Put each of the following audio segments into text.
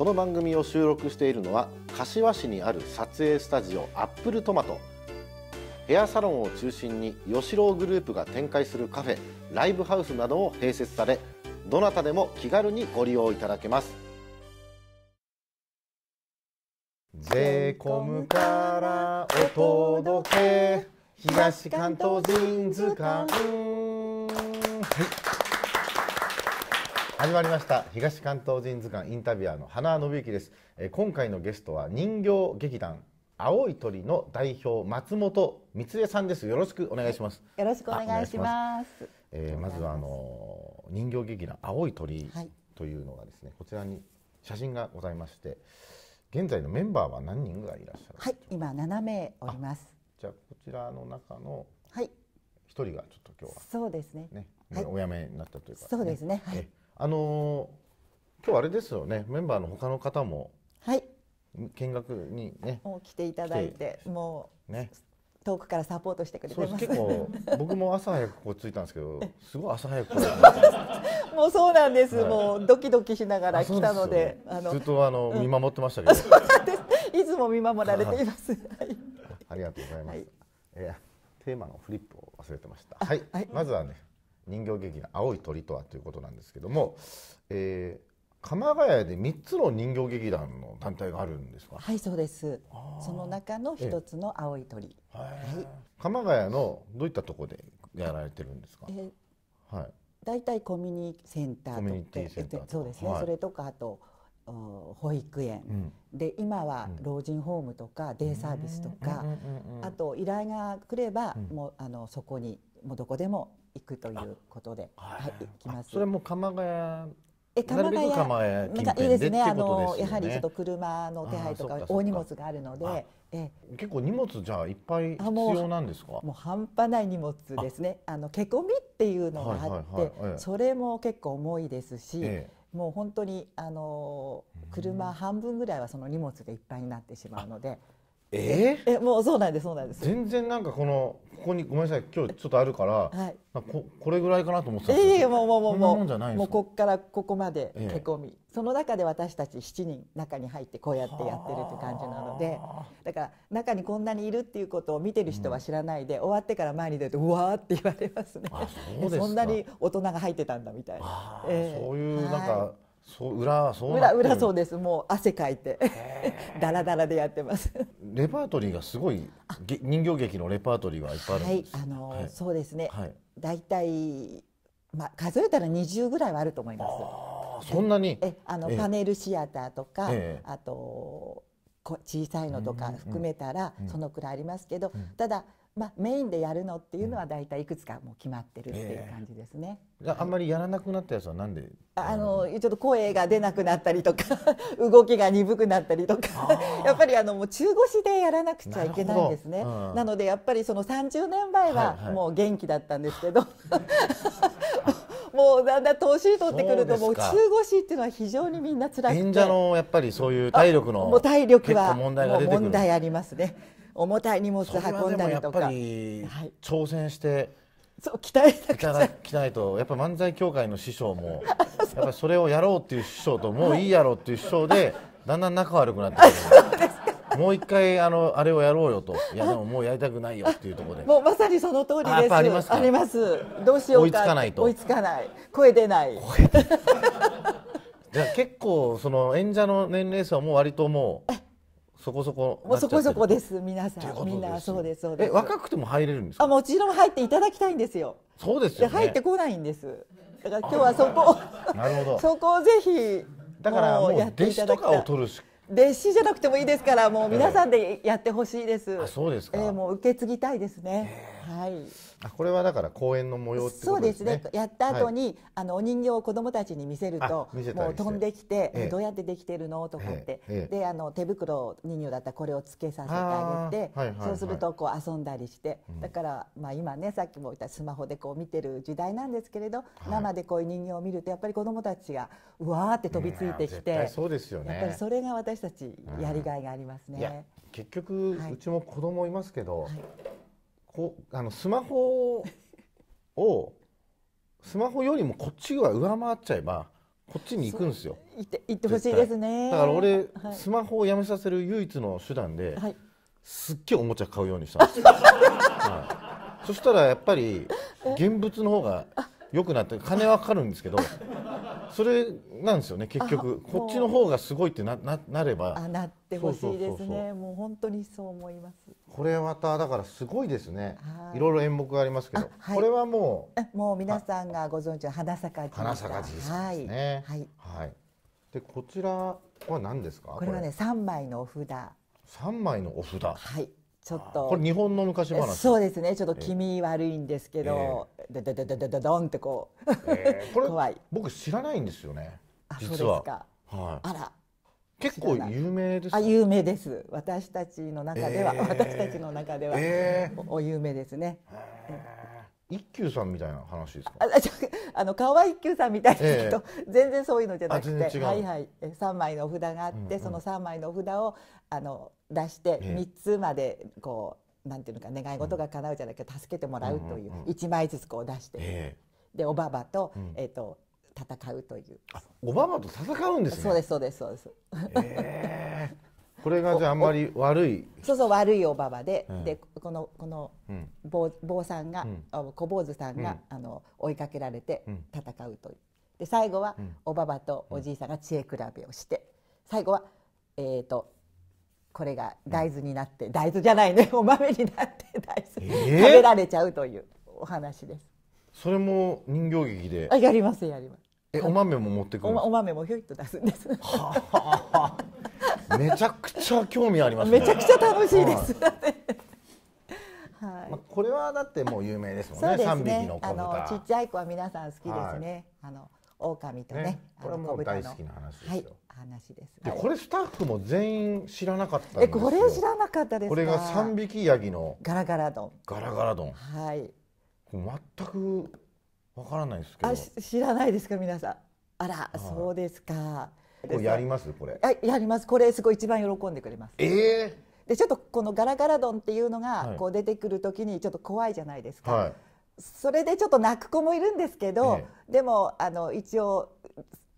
この番組を収録しているのは柏市にある撮影スタジオアップルトマトヘアサロンを中心に吉郎グループが展開するカフェライブハウスなども併設されどなたでも気軽にご利用いただけます税込からお届け東関東ジーンはい始まりました東関東人図鑑インタビュアーの花伸之です、えー、今回のゲストは人形劇団青い鳥の代表松本光恵さんですよろしくお願いしますよろしくお願いしますまえー、まずはあのー、人形劇団青い鳥というのがですね、はい、こちらに写真がございまして現在のメンバーは何人ぐらいいらっしゃるはい今7名おりますじゃあこちらの中のはい一人がちょっと今日は、ね、そうですねね、はい、お辞めになったというか、ね、そうですねはいあのー、今日あれですよねメンバーの他の方もはい見学にね来ていただいてもうね遠くからサポートしてくれて結構 僕も朝早くここ着いたんですけどすごい朝早く もうそうなんです、はい、もうドキドキしながら来たので、ね、あのずっとあの、うん、見守ってましたけどいつも見守られています、ありがとうございます、はい、えー、テーマのフリップを忘れてましたはい、はい、まずはね人形劇の「青い鳥とは」ということなんですけども、えー、鎌ヶ谷で3つの人形劇団の団体があるんですかはいそうですその中の一つの青い鳥、えー、鎌ヶ谷のどういったところでやられてるんですか、えー、はい、大体コミュニセンターコミニセンターそうですね、はい、それとかあと保育園、うん、で今は老人ホームとかデイサービスとか、うん、あと依頼が来れば、うん、もうあのそこにもうどこでも行くということで、はい、行きます。それも鎌ヶ谷え鎌ヶ谷またいいですね。あの、ね、やはりちょっと車の手配とか大荷物があるので、え結構荷物じゃいっぱい必要なんですか？もう半端ない荷物ですね。あのけこみっていうのがあって、それも結構重いですし。ええもう本当にあの車半分ぐらいはその荷物でいっぱいになってしまうのでえー、えもうそうなんですそうなんです全然なんかこのここにごめんなさい今日ちょっとあるから、はい、ここれぐらいかなと思ってたんですけど、えー、もうもうもうもうもうこっからここまでへこみ、えー、その中で私たち七人中に入ってこうやってやってるって感じなのでだから中にこんなにいるっていうことを見てる人は知らないで、うん、終わってから前に出て、うわーって言われますねそそんなに大人が入ってたんだみたいな、えー、そういうなんか、はいそう裏そう裏裏そうですもう汗かいて ダラダラでやってますレパートリーがすごい人形劇のレパートリーはいっぱいあるんですはいあのーはい、そうですね、はい、だいたいまあ数えたら20ぐらいはあると思いますそんなにえあの、パネルシアターとか、あとこ小さいのとか含めたら、そのくらいありますけど、うん、ただまあ、メインでやるのっていうのは大体いくつかもう決まってるっていう感じですね。えー、あんまりやらなくなったやつはなんであのちょっと声が出なくなったりとか動きが鈍くなったりとか やっぱりあのもう中腰でやらなくちゃいけないんですねなうん、なのでやっぱりその30年前はもう元気だったんですけど、もうだんだん年取ってくるともう 中腰っていうのは非常にみんな辛くて演者のやっぱりそういう体力のもう体力は問題ありますね。重たい荷物運んだりとか。挑戦して、そう鍛えたく鍛えいとやっぱ漫才協会の師匠も やっぱそれをやろうっていう師匠ともういいやろうっていう師匠で だんだん仲悪くなってくるもう一回あのあれをやろうよといやでももうやりたくないよっていうところでもうまさにその通りですありますありますどうしよう追いつかないと追いつかない声出ない じゃあ結構その演者の年齢層も割ともうそこそこもうそこそこです皆さんみんなそうですそうです若くても入れるんですあもちろん入っていただきたいんですよそうです、ね、入ってこないんですだから今日はそこなるほど そこをぜひだからもう弟子とかを取るし弟子じゃなくてもいいですからもう皆さんでやってほしいです、えー、そうですか、えー、もう受け継ぎたいですね、えー、はいあこれはだから公演の模様ってことですねそうですねやった後に、はい、あのお人形を子供たちに見せるともう飛んできて、ええ、どうやってできてるのとかって、え、であの手袋人形だったらこれをつけさせてあげて、はいはいはい、そうするとこう遊んだりして、うん、だから、まあ、今ねさっきも言ったスマホでこう見てる時代なんですけれど、はい、生でこういう人形を見るとやっぱり子供たちがうわーって飛びついてきて、そうですよねやっぱりそれが私たちやりがいがありますね。うん、結局、はい、うちも子供いますけど、こうあのスマホをスマホよりもこっちが上回っちゃえばこっちに行くんですよ。行って行ってほしいですね。だから俺、はい、スマホをやめさせる唯一の手段で、はい、すっげえおもちゃ買うようにしたんです。はい、そしたらやっぱり現物の方が良くなって金はかかるんですけどそれなんですよね結局こっちの方がすごいってなななればあなってほしいですねもう本当にそう思いますこれまただからすごいですねいろいろ演目がありますけど、はい、これはもうもう皆さんがご存知の花咲かじ花咲かじですねはい、はい、でこちらは何ですかこれはね三枚のお札三枚のお札はいちょっとこれ日本の昔話そうですねちょっと気味悪いんですけど、ででででででどんってこう、えー、これ怖い僕知らないんですよね実ははい、あら結構有名です、あ有名です私たちの中では、えー、私たちの中では、えー、お有名ですね、一休さんみたいな話ですか。あ、ちあの川一休さんみたいですけえー、全然そういうのじゃなくて、はいはい、三枚の札があって、うんうん、その三枚の札をあの出して三つまでこうなんていうのか願い事が叶うじゃなくて助けてもらうという一枚ずつこう出して、でおばばと、えっ、と戦うという。おばばと戦うんです、ね、そうですそうですそうです。えー、これがじゃああんまり 悪い。そうそう悪いおばばで、でこのこの坊、坊さんが、う小坊主さんが、あの追いかけられて戦うという。で最後は、おばばとおじいさんが知恵比べをして、最後はえっ、ー、とこれが大豆になって、うん、大豆じゃないね お豆になって大豆、えー、食べられちゃうというお話ですそれも人形劇であやりますやりますえお豆も持ってくるお豆もひょいっと出すんですはあ、はめちゃくちゃ興味あります、ね、めちゃくちゃ楽しいです、はい、まあ、これはだってもう有名ですもんね。三、ね、匹のあのちっちゃい子は皆さん好きですね。はい、あの狼とね。ねこれも大好きな話ですよ。はい話です、で、これスタッフも全員知らなかったえこれ知らなかったですこれが三匹ヤギのガラガラ丼ガラガラ丼はい全くわからないですけどあ知らないですか皆さんあら、はい、そうですかこれやりますこれあやりますこれすごい一番喜んでくれますええーでちょっとこのガラガラ丼っていうのがこう出てくるときにちょっと怖いじゃないですか、はい、それでちょっと泣く子もいるんですけど、ええ、でもあの一応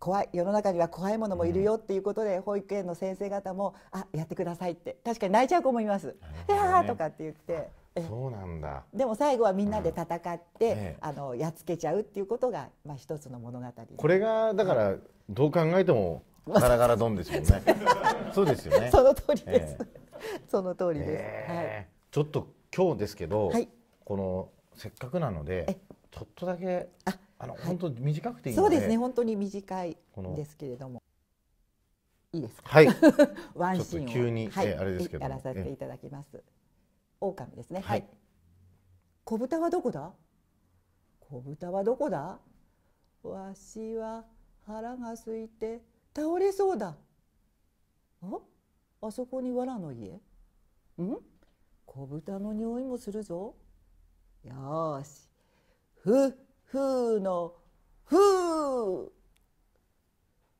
怖い世の中には怖いものもいるよっていうことで、保育園の先生方もあやってくださいって確かに泣いちゃう子もいます。いや、ね、とかって言って。そうなんだでも最後はみんなで戦って、うんね、あのやっつけちゃうっていうことが、まあ、一つの物語これがだから、どう考えても ガラガラドンですもんねそうですよね その通りです、えー、その通りです、えー、はい、ちょっと今日ですけど、はい、このせっかくなのでちょっとだけああの、本当に短くていいそうですね本当に短いですけれどもいいですかはい ワンシーンを急に、はい、あれですけどやらさせていただきます狼ですねはい、子豚はどこだ子豚はどこだわしは腹が空いて倒れそうだああそこに藁の家うん子豚の匂いもするぞよしふっふうのふう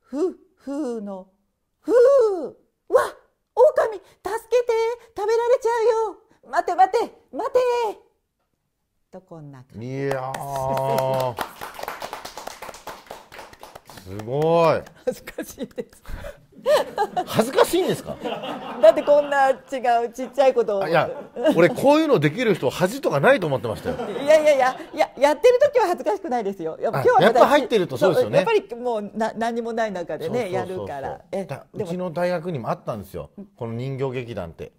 ふふうのふうわ狼助けて食べられちゃうよ待て待て待てとこんな感じいやすごい恥ずかしいです恥ずかしいんですかだってこんな違うちっちゃいこといや俺こういうのできる人恥とかないと思ってましたよいやいやいやいややってる時は恥ずかしくないですよやっぱ今日はやっぱ入ってるとそうですよねやっぱりもうな何もない中でねやるからえうちの大学にもあったんですよこの人形劇団って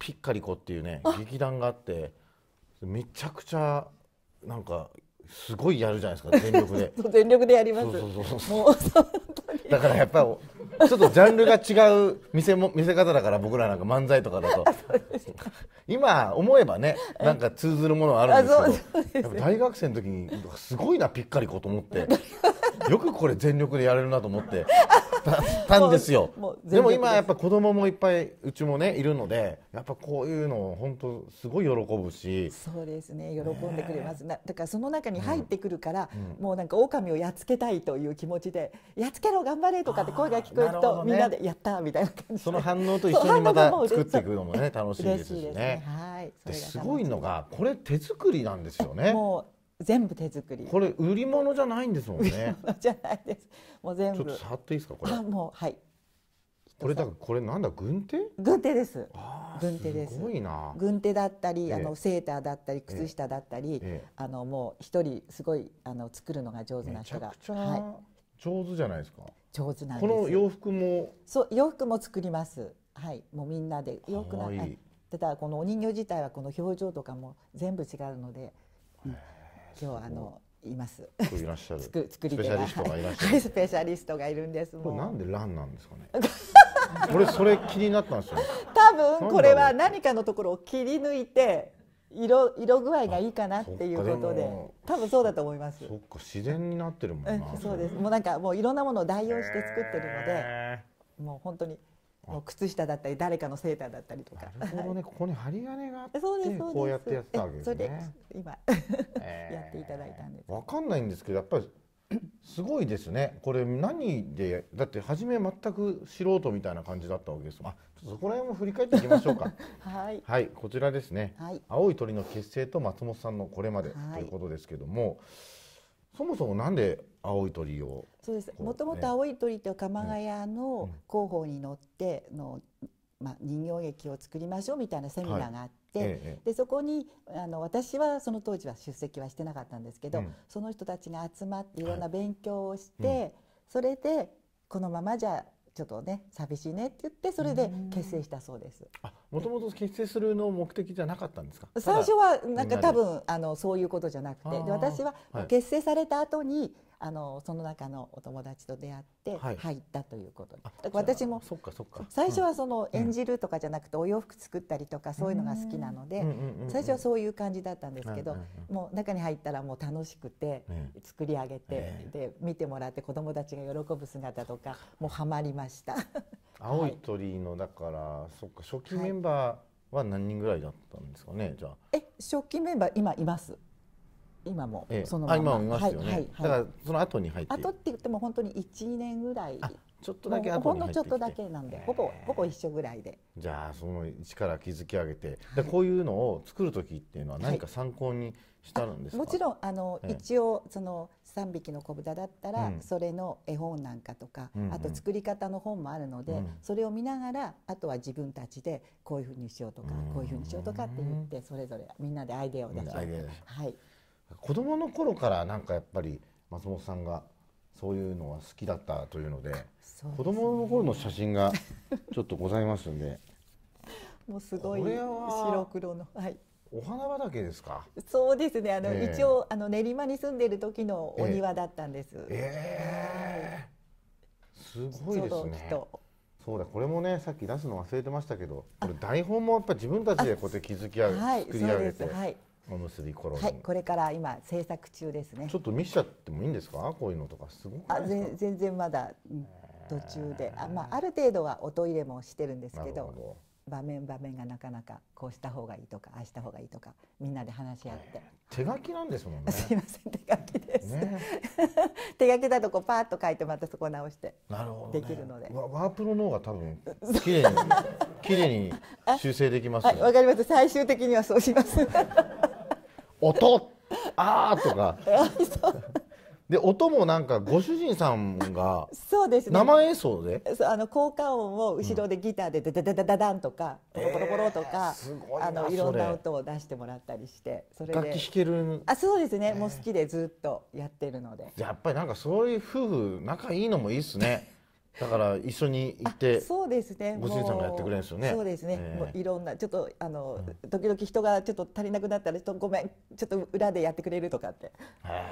ピッカリコっていうね劇団があってめちゃくちゃなんかすごいやるじゃないですか全力で 全力でやりますだからやっぱりちょっとジャンルが違う見せも見せ方だから僕らなんか漫才とかだと今思えばねなんか通ずるものはあるんですけど大学生の時にすごいなピッカリこと思ってよくこれ全力でやれるなと思ってた んですよでも今やっぱ子供もいっぱいうちもねいるのでやっぱこういうの本当すごい喜ぶしそうですね喜んでくれます、ね、だからその中に入ってくるから、うん、もうなんか狼をやっつけたいという気持ちで「やっつけろ頑張れ」とかって声が聞こえると、ね、みんなで「やった!」みたいな感じその反応と一緒にまた作っていくのもね楽しいですしね、ね、はいすごいのがこれ手作りなんですよねも全部手作りこれ売り物じゃないんですもんねじゃないですもう全部ちょっと触っていいですかこれあもうはいこれだこれなんだ軍手軍手です軍手ですすごいな。軍手だったり、あのセーターだったり靴下だったり、あのもう一人すごいあの作るのが上手な人がはい、上手じゃないですか上手なんこの洋服もそう洋服も作りますはいもうみんなで洋服なんか、ただこのお人形自体はこの表情とかも全部違うので、うん、今日あのいます。いらっしゃる。作作り手がスペシャリストがいらっしゃる。はい、スペシャリストがいるんです。これなんでランなんですかね。俺それ気になったんですよ。多分これは何かのところを切り抜いて色色具合がいいかなっていうことで多分そうだと思います。そっか自然になってるもんな。うん、そうです。もうなんかもういろんなものを代用して作ってるので、もう本当に。も靴下だったり誰かのセーターだったりとか。なるほどね、ここに針金があってこうやってやってたわけですね。今やっていただいたんです。わかんないんですけどやっぱりすごいですね。これ何でだって初め全く素人みたいな感じだったわけです。あ、そこら辺も振り返っていきましょうか。はい。はい、こちらですね。はい、青い鳥の結成と松本さんのこれまでということですけども。はいそもそもなんで青い鳥をそうですもともと青い鳥と鎌ヶ谷の広報に乗っての、まあ、人形劇を作りましょうみたいなセミナーがあって、はいええ、でそこにあの私はその当時は出席はしてなかったんですけど、うん、その人たちが集まっていろんな勉強をして、はいうん、それでこのままじゃちょっとね寂しいねって言ってそれで結成したそうです。うんもともと結成するの目的じゃなかったんですか最初はなんか多分あのそういうことじゃなくて私は結成された後に、はい、あのその中のお友達と出会って入ったということ、はい、私も最初はその演じるとかじゃなくてお洋服作ったりとかそういうのが好きなので最初はそういう感じだったんですけどもう中に入ったらもう楽しくて作り上げてで見てもらって子どもたちが喜ぶ姿とかもうはまりました青い鳥のだから、はい、そっか初期メンバーは何人ぐらいだったんですかね、はい、じゃあえ初期メンバー今います今もそのまま、ええ、今もいますよね、はい、だからその後に入って後って言っても本当に1年ぐらいちょっとだけ後にほんのちょっとだけなんでほぼほぼ一緒ぐらいでじゃあその一から築き上げて、でこういうのを作る時っていうのは何か参考にしたんですか、もちろんあの、一応その3匹の子豚だったら、それの絵本なんかとか、うんあと作り方の本もあるので、うん、それを見ながらあとは自分たちでこういうふうにしようとか、うん、こういうふうにしようとかって言ってそれぞれみんなでアイデアを出し合はい、子どもの頃からなんかやっぱり松本さんがそういうのは好きだったというのでで、ね、子どもの頃の写真がちょっとございますんで もうすごい白黒のはい。お花畑ですか。そうですね。あの、えー、一応あの練馬に住んでる時のお庭だったんです。えー、えー、すごいですね。そうだこれもねさっき出すの忘れてましたけどこれ台本もやっぱ自分たちでこうやって築き上げ、はい、作り上げて、はい、おむすびコロはい、これから今制作中ですねちょっと見しちゃってもいいんですかこういうのとかすごくあ全然まだ、途中であ,、まあ、ある程度はおトイレもしてるんですけど場面場面がなかなかこうした方がいいとかああした方がいいとかみんなで話し合って、手書きなんですもんねすいません手書きです、ね、手書きだとこうパーッと書いてまたそこ直してできるので、ワープロの方が多分綺麗に 綺麗に修正できますわ、ね、かります最終的にはそうします音 ああとかで音もなんかご主人さんがそうです、生演奏でそうあの効果音を後ろでギターでダダダダダンとかポロポロポロとか、あのいろんな音を出してもらったりして楽器弾けるあそうですね、もう好きでずっとやってるのでやっぱりなんかそういう夫婦仲いいのもいいですねだから一緒に行ってそうですねご主人さんがやってくれるんですよねそうですね、えー、もういろんなちょっとあの、うん、時々人がちょっと足りなくなったらちょっとごめんちょっと裏でやってくれるとかって、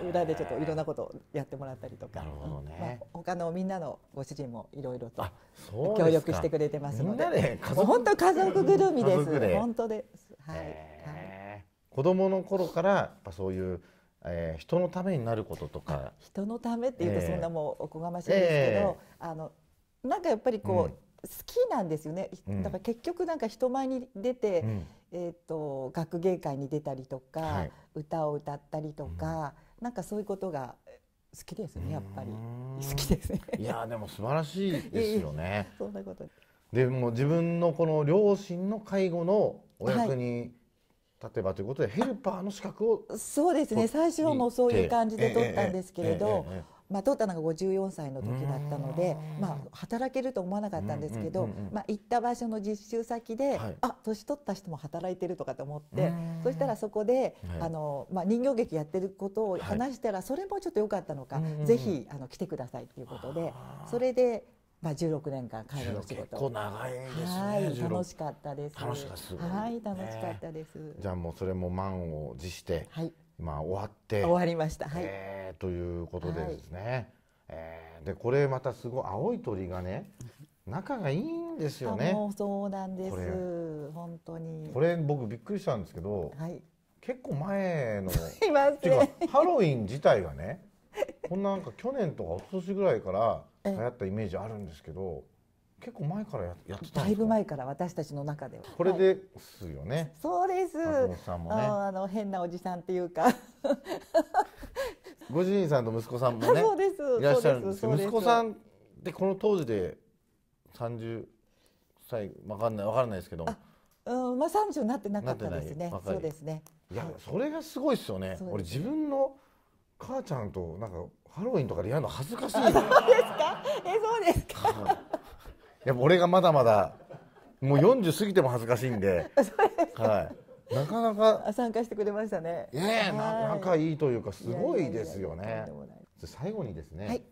裏でちょっといろんなことをやってもらったりとかなるほどね、うんまあ、他のみんなのご主人もいろいろとあ協力してくれてますのでで本当家族ぐるみです本当ですはい、えー、はい、子供の頃からやっぱそういうえー、人のためになることとか人のためっていうとそんなもうおこがましいですけど、えー、あのなんかやっぱりこう、うん、好きなんですよね、だから結局なんか人前に出て、うん、えーと、学芸会に出たりとか、はい、歌を歌ったりとか、うん、なんかそういうことが好きですねやっぱり好きですねいやでも素晴らしいですよね そんなことでも自分のこの両親の介護のお役に、はい例えばということでヘルパーの資格をそうですね最初はもうそういう感じで取ったんですけれど、まあ、取ったのが54歳の時だったので、まあ、働けると思わなかったんですけど、まあ、行った場所の実習先で、はい、あ年取った人も働いてるとかと思ってそしたらそこで、あのまあ、人形劇やってることを話したら、それもちょっと良かったのか、ぜひあの来てくださいということでそれでまあ、16年間介護の仕事長いですね、はい、楽しかったです楽しかった、ね、はい楽しかったです、じゃあもうそれも満を持して、はい、今終わって終わりました、はいえー、ということでですね、はい、えー、でこれまたすごい青い鳥がね仲がいいんですよね。そうなんです。本当に。これ僕びっくりしたんですけど、はい、結構前の、すいません。ハロウィン自体がね、こんなんか去年とか一昨年ぐらいから流行ったイメージあるんですけど結構前からややってただいぶ前から私たちの中ではこれですよね、はい、そうです松本さんもねあの変なおじさんっていうか ご主人さんと息子さんもね そうですいらっしゃるんですけど息子さんってこの当時で三十歳わかんないわからないですけどうんまあ三十になってなかったですねそうですねいやそれがすごいですよね俺自分の母ちゃんとなんかハロウィンとかでやるの恥ずかしいそうですかえそうですか やっぱ俺がまだまだもう40過ぎても恥ずかしいんでそうではいなかなか参加してくれましたねええ仲いいというかすごいですよね最後にですね、はい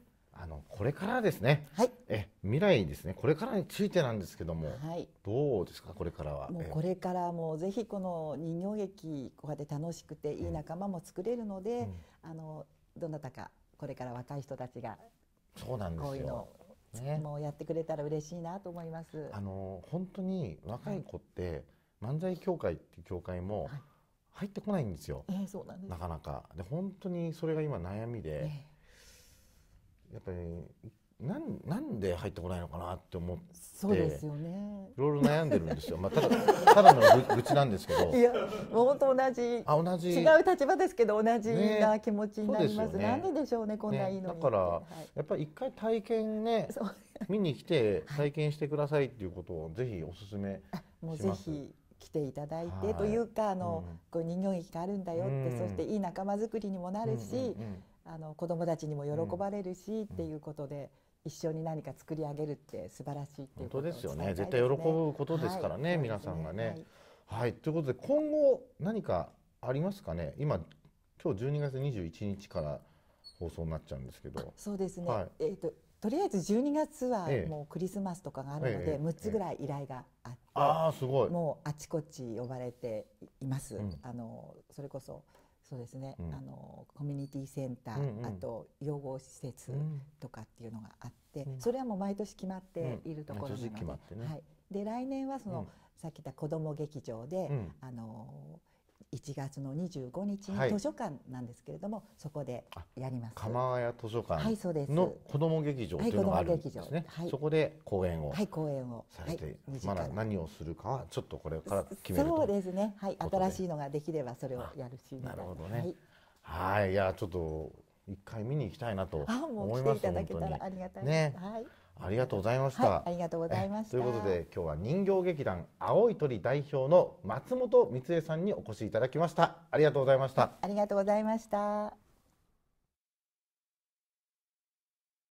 あのこれからですね、はい、え未来ですねこれからについてなんですけども、はい、どうですかこれからはもうこれからもぜひこの人形劇こうやって楽しくていい仲間も作れるので、うん、あのどなたかこれから若い人たちがそうなんですよこういうのね、もうやってくれたら嬉しいなと思います。あの本当に若い子って、はい、漫才協会っていう協会も入ってこないんですよ。はい、えそうなんなかなかで本当にそれが今悩みで、えやっぱりなんなんで入ってこないのかなって思ってそうですよねいろいろ悩んでるんですよ、まあ、ただ ただの愚痴なんですけどいやも本当同じあ同じ違う立場ですけど同じな気持ちになりますね、ねなんででしょうねこんないいの、ね、だから、はい、やっぱり一回体験ね見に来て体験してくださいっていうことをぜひおすすめもうぜひ来ていただいて、というかあの、うん、こう人形劇があるんだよって、うん、そしていい仲間づくりにもなるし、うんうんうんあの子どもたちにも喜ばれるし、っていうことで。一緒に何か作り上げるって素晴らしいっていうこと、ですよね。絶対喜ぶことですからね、はい、皆さんがね。はい、はい、ということで今後何かありますかね。今今日12月21日から放送になっちゃうんですけど。そうですね。はい、えっ、ー、と。とりあえず12月はもうクリスマスとかがあるので6つぐらい依頼があって、あすごいもうあちこち呼ばれています、うん、あのそれこそそうですね、うん、あのコミュニティセンター、うんうん、あと養護施設とかっていうのがあって、うん、それはもう毎年決まっているところなのでうん、ね、はい、で来年はその、さっき言った子ども劇場で、あの1月の25日に図書館なんですけれども、はい、そこでやります鎌谷図書館の子供劇場というのがあるんですね、はい、そこで講演をはい公演をされて、はい、まだ何をするかはちょっとこれから決めるそうですねはい新しいのができればそれをやるしなるほどねはいいやちょっと一回見に行きたいなと思いますあもう来ていただけたらありがたいです、ね、はいありがとうございました、はい、ありがとうございましたということで今日は人形劇団青い鳥代表の松本光恵さんにお越しいただきましたありがとうございましたありがとうございました